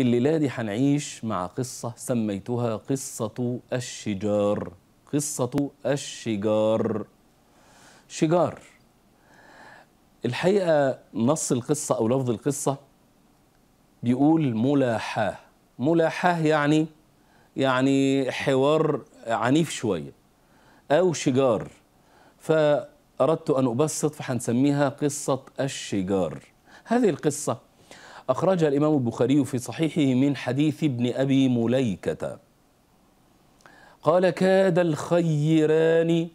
الليلة دي هنعيش مع قصة سميتها قصة الشجار قصة الشجار شجار الحقيقة نص القصة أو لفظ القصة بيقول ملاحاه ملاحاه يعني يعني حوار عنيف شوية أو شجار فأردت أن أبسط فهنسميها قصة الشجار هذه القصة أخرج الإمام البخاري في صحيحه من حديث ابن أبي مليكة قال كاد الخيران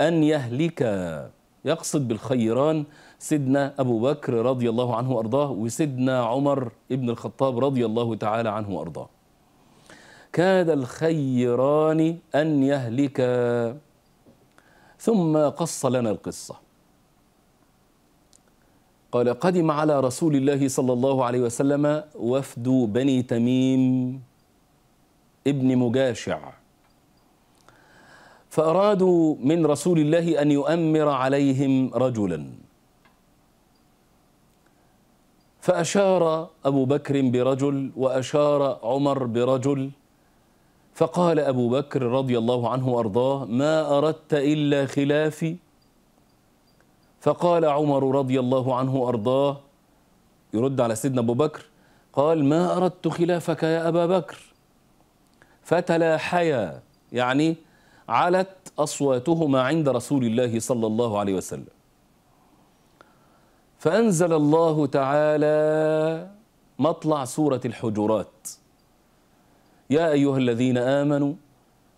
أن يهلكا يقصد بالخيران سيدنا أبو بكر رضي الله عنه وأرضاه وسيدنا عمر ابن الخطاب رضي الله تعالى عنه وأرضاه كاد الخيران أن يهلكا ثم قص لنا القصة قال قدم على رسول الله صلى الله عليه وسلم وفد بني تميم ابن مجاشع فأرادوا من رسول الله أن يؤمر عليهم رجلا فأشار أبو بكر برجل وأشار عمر برجل فقال أبو بكر رضي الله عنه وأرضاه ما أردت إلا خلافي فقال عمر رضي الله عنه أرضاه يرد على سيدنا أبو بكر قال ما أردت خلافك يا أبا بكر فتلاحيا يعني علت أصواتهما عند رسول الله صلى الله عليه وسلم فأنزل الله تعالى مطلع سورة الحجرات يا أيها الذين آمنوا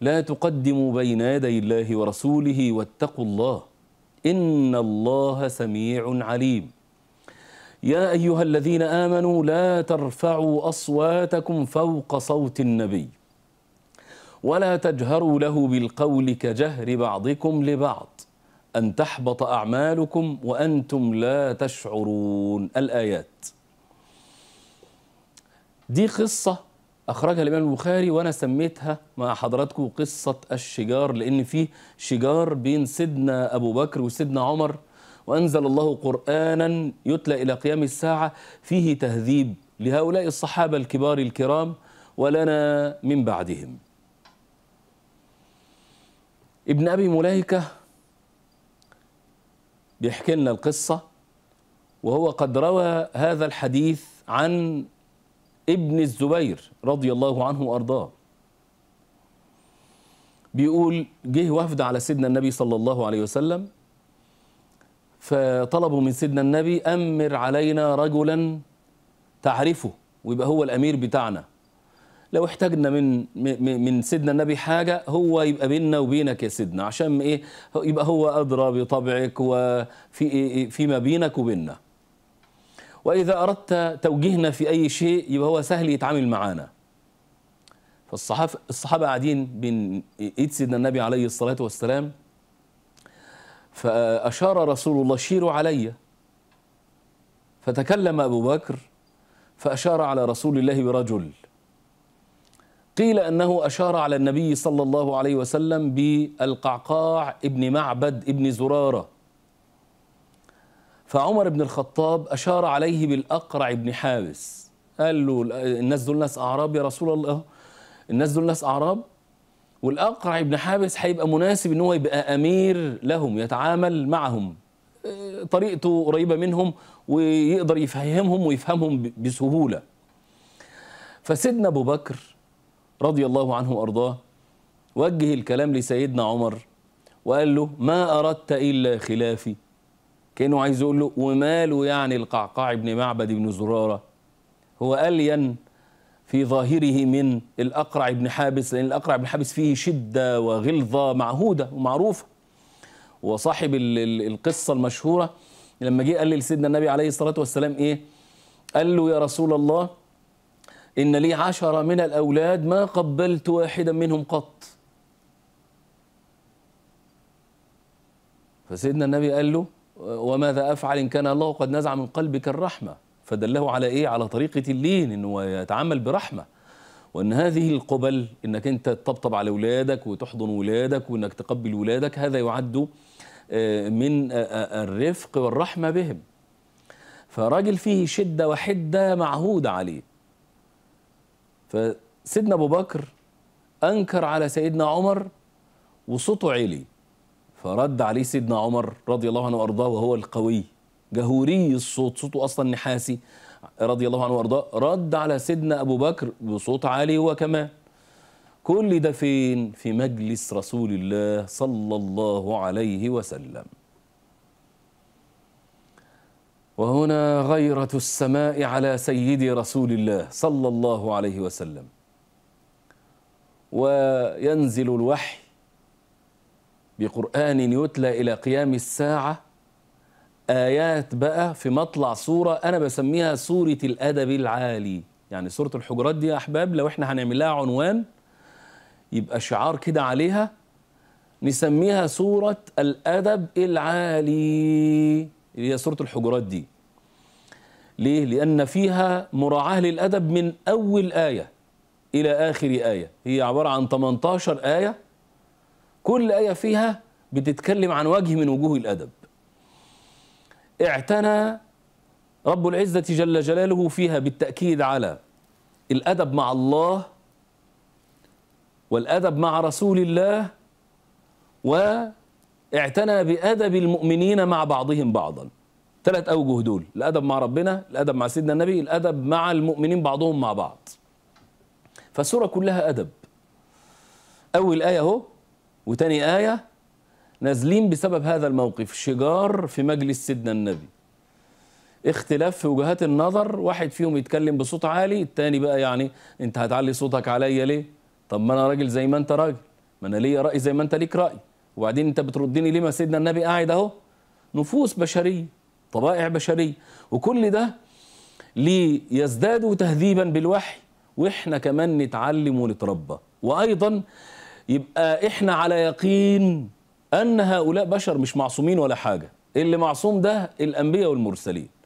لا تقدموا بين يدي الله ورسوله واتقوا الله إن الله سميع عليم يا أيها الذين آمنوا لا ترفعوا أصواتكم فوق صوت النبي ولا تجهروا له بالقول كجهر بعضكم لبعض أن تحبط أعمالكم وأنتم لا تشعرون الآيات دي قصة أخرجها الإمام البخاري وأنا سميتها مع حضراتكم قصة الشجار لأن فيه شجار بين سيدنا أبو بكر وسيدنا عمر وأنزل الله قرآنا يتلى إلى قيام الساعة فيه تهذيب لهؤلاء الصحابة الكبار الكرام ولنا من بعدهم ابن أبي ملائكة بيحكي لنا القصة وهو قد روى هذا الحديث عن ابن الزبير رضي الله عنه وارضاه بيقول جه وفد على سيدنا النبي صلى الله عليه وسلم فطلبوا من سيدنا النبي امر علينا رجلا تعرفه ويبقى هو الامير بتاعنا لو احتاجنا من من سيدنا النبي حاجه هو يبقى بيننا وبينك يا سيدنا عشان ايه يبقى هو ادرى بطبعك وفي فيما بينك وبيننا وإذا أردت توجيهنا في أي شيء يبقى هو سهل يتعامل معانا فالصحابة الصحابة قاعدين بين إيد سيدنا النبي عليه الصلاة والسلام فأشار رسول الله شيروا علي فتكلم أبو بكر فأشار على رسول الله برجل قيل أنه أشار على النبي صلى الله عليه وسلم بالقعقاع ابن معبد ابن زرارة فعمر بن الخطاب أشار عليه بالأقرع بن حابس قال له الناس دول ناس أعراب يا رسول الله الناس دول ناس أعراب والأقرع بن حابس هيبقى مناسب إن هو يبقى أمير لهم يتعامل معهم طريقته قريبة منهم ويقدر يفهمهم ويفهمهم بسهولة فسيدنا أبو بكر رضي الله عنه وأرضاه وجه الكلام لسيدنا عمر وقال له ما أردت إلا خلافي كأنه عايز يقول له وماله يعني القعقاع بن معبد بن زرارة هو ألين في ظاهره من الأقرع بن حابس لأن الأقرع بن حابس فيه شدة وغلظة معهودة ومعروفة وصاحب القصة المشهورة لما جه قال لسيدنا النبي عليه الصلاة والسلام إيه قال له يا رسول الله إن لي عشرة من الأولاد ما قبلت واحدا منهم قط فسيدنا النبي قال له وماذا أفعل إن كان الله قد نزع من قلبك الرحمة فدله على إيه على طريقة اللين إنه يتعامل برحمة وإن هذه القبل إنك أنت تطبطب على أولادك وتحضن أولادك وإنك تقبل أولادك هذا يعد آه، من آه، آه، الرفق والرحمة بهم فراجل فيه شدة وحدة معهودة عليه فسيدنا أبو بكر أنكر على سيدنا عمر وصوته عليه فرد عليه سيدنا عمر رضي الله عنه وارضاه وهو القوي جهوري الصوت صوته اصلا نحاسي رضي الله عنه وارضاه رد على سيدنا ابو بكر بصوت عالي هو كمان كل ده فين في مجلس رسول الله صلى الله عليه وسلم وهنا غيرة السماء على سيد رسول الله صلى الله عليه وسلم وينزل الوحي بقرآن يتلى إلى قيام الساعة آيات بقى في مطلع سورة أنا بسميها سورة الأدب العالي يعني سورة الحجرات دي يا أحباب لو إحنا هنعمل لها عنوان يبقى شعار كده عليها نسميها سورة الأدب العالي اللي هي سورة الحجرات دي ليه؟ لأن فيها مراعاة للأدب من أول آية إلى آخر آية هي عبارة عن 18 آية كل آية فيها بتتكلم عن وجه من وجوه الأدب اعتنى رب العزة جل جلاله فيها بالتأكيد على الأدب مع الله والأدب مع رسول الله واعتنى بأدب المؤمنين مع بعضهم بعضا ثلاث أوجه دول الأدب مع ربنا الأدب مع سيدنا النبي الأدب مع المؤمنين بعضهم مع بعض فالسورة كلها أدب أول آية أهو وتاني آية نازلين بسبب هذا الموقف شجار في مجلس سيدنا النبي اختلاف في وجهات النظر واحد فيهم يتكلم بصوت عالي التاني بقى يعني انت هتعلي صوتك عليا ليه طب ما انا راجل زي ما انت راجل ما انا ليا راي زي ما انت ليك راي وبعدين انت بتردني ليه ما سيدنا النبي قاعد اهو نفوس بشريه طبائع بشريه وكل ده ليزدادوا تهذيبا بالوحي واحنا كمان نتعلم ونتربى وايضا يبقى احنا على يقين ان هؤلاء بشر مش معصومين ولا حاجه اللي معصوم ده الانبياء والمرسلين